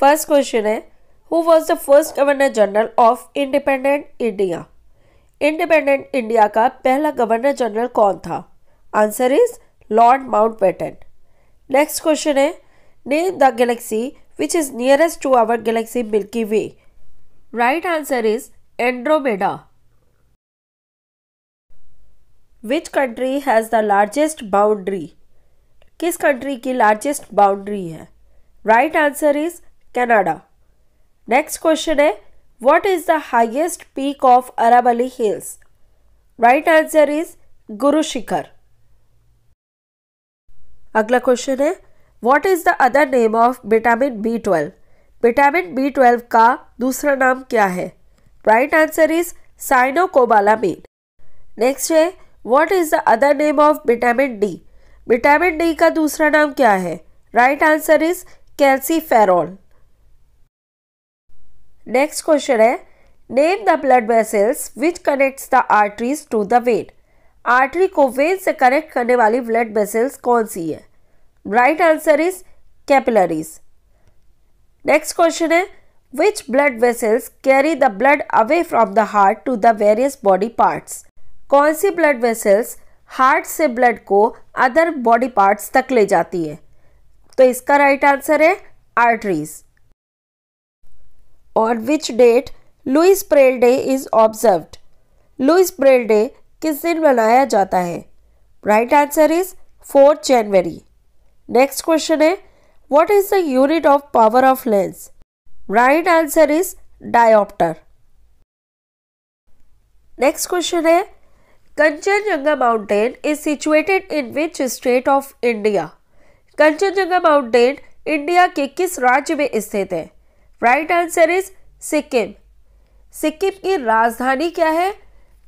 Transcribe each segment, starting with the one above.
First question है who was the first governor general of independent India independent India का पहला governor general कौन था answer is Lord Mountbatten next question है name the galaxy which is nearest to our galaxy Milky Way right answer is Andromeda which country has the largest boundary किस country की largest boundary है right answer is Canada next question है what is the highest peak of अराबली hills right answer is Guru Shikhar अगला question है what is the other name of vitamin B twelve vitamin B twelve का दूसरा नाम क्या है right answer is cyanocobalamin next है what is the other name of vitamin D vitamin D का दूसरा नाम क्या है right answer is ferol next question है name the blood vessels which connects the arteries to the vein artery को vein से connect करने वाली ब्लड वेसल्स कौन सी है right answer is capillaries next question है which blood vessels carry the blood away from the heart to the various body parts कौन सी ब्लड वेसल्स हार्ट से ब्लड को अदर बॉडी पार्ट्स तक ले जाती है तो इसका राइट right आंसर है आर्टरीज और which date Louis Braille day is observed Louis Braille day किस दिन मनाया जाता है right answer is fourth January next question है what is the unit of power of lens right answer is dioptre next question है Kanchenjunga mountain is situated in which state of India Kanchenjunga mountain India के किस राज्य में स्थित है right answer is Sikkim Sikkim की राजधानी क्या है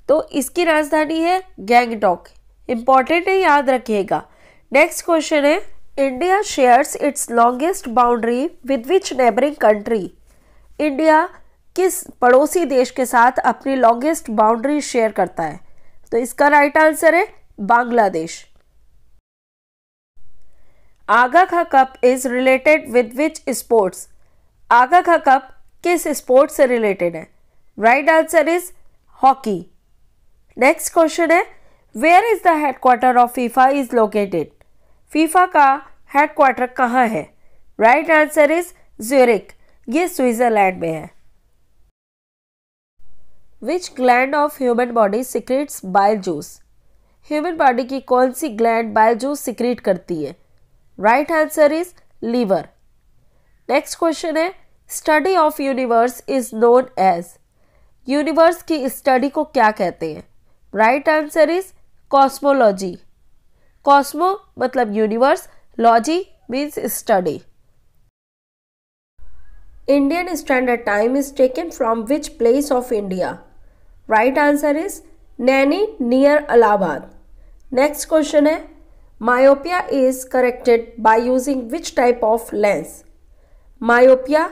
तो इसकी राजधानी है गैंगटॉक इंपॉर्टेंट है याद रखिएगा नेक्स्ट क्वेश्चन है India shares its longest boundary with which neighbouring country India किस पड़ोसी देश के साथ अपनी लॉन्गेस्ट बाउंड्री शेयर करता है तो इसका राइट आंसर है बांग्लादेश आगा का cup is related with which sports Aga का कप किस स्पोर्ट से रिलेटेड है right answer is hockey next question है where is the headquarter of FIFA is located FIFA का हेडक्वार्टर कहाँ है राइट आंसर इज ज्यूरिक ये स्विट्जरलैंड में है which gland of human body secretes bile juice human body की कौन सी ग्लैंड बाइल जूस सिक्रेट करती है right answer is liver next question है study of universe is known as universe की स्टडी को क्या कहते हैं right answer is cosmology cosmo मतलब universe logy means study Indian standard time is taken from which place of India right answer is Naini near Allahabad next question है myopia is corrected by using which type of lens myopia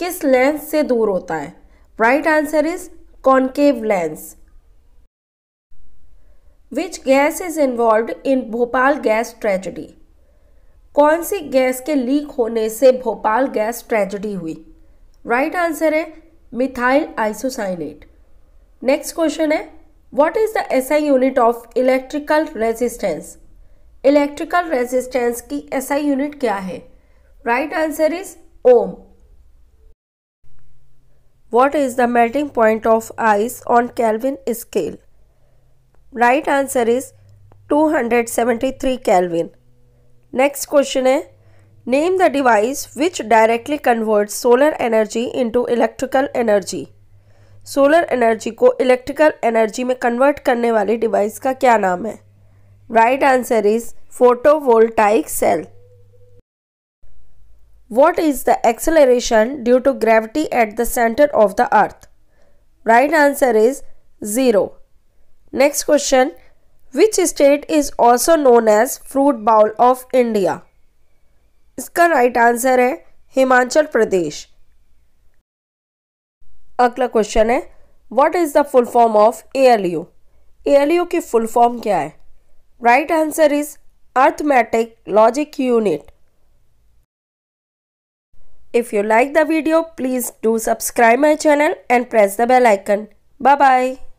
किस lens से दूर होता है right answer is concave lens which gas is involve in Bhopal gas tragedy कौन सी gas के leak होने से भोपाल गैस ट्रेजिडी हुई राइट right आंसर है मिथाइल आइसोसाइनेट नेक्स्ट क्वेश्चन है what is the SI unit of electrical resistance electrical resistance की ऐसा यूनिट क्या है right answer is ohm what is the melting point of ice on kelvin scale right answer is two hundred seventy three kelvin next question है name the device which directly convert solar energy into electrical energy solar energy को electrical energy में convert करने वाली device का क्या नाम है right answer is photovoltaic cell What is the acceleration due to gravity at the center of the earth? Right answer is 0. Next question. Which state is also known as fruit bowl of India? इसका right answer है हिमाचल प्रदेश अगला question है what is the full form of A L U A L U की full form क्या है right answer is arithmetic logic unit If you like the video, please do subscribe my channel and press the bell icon. Bye-bye.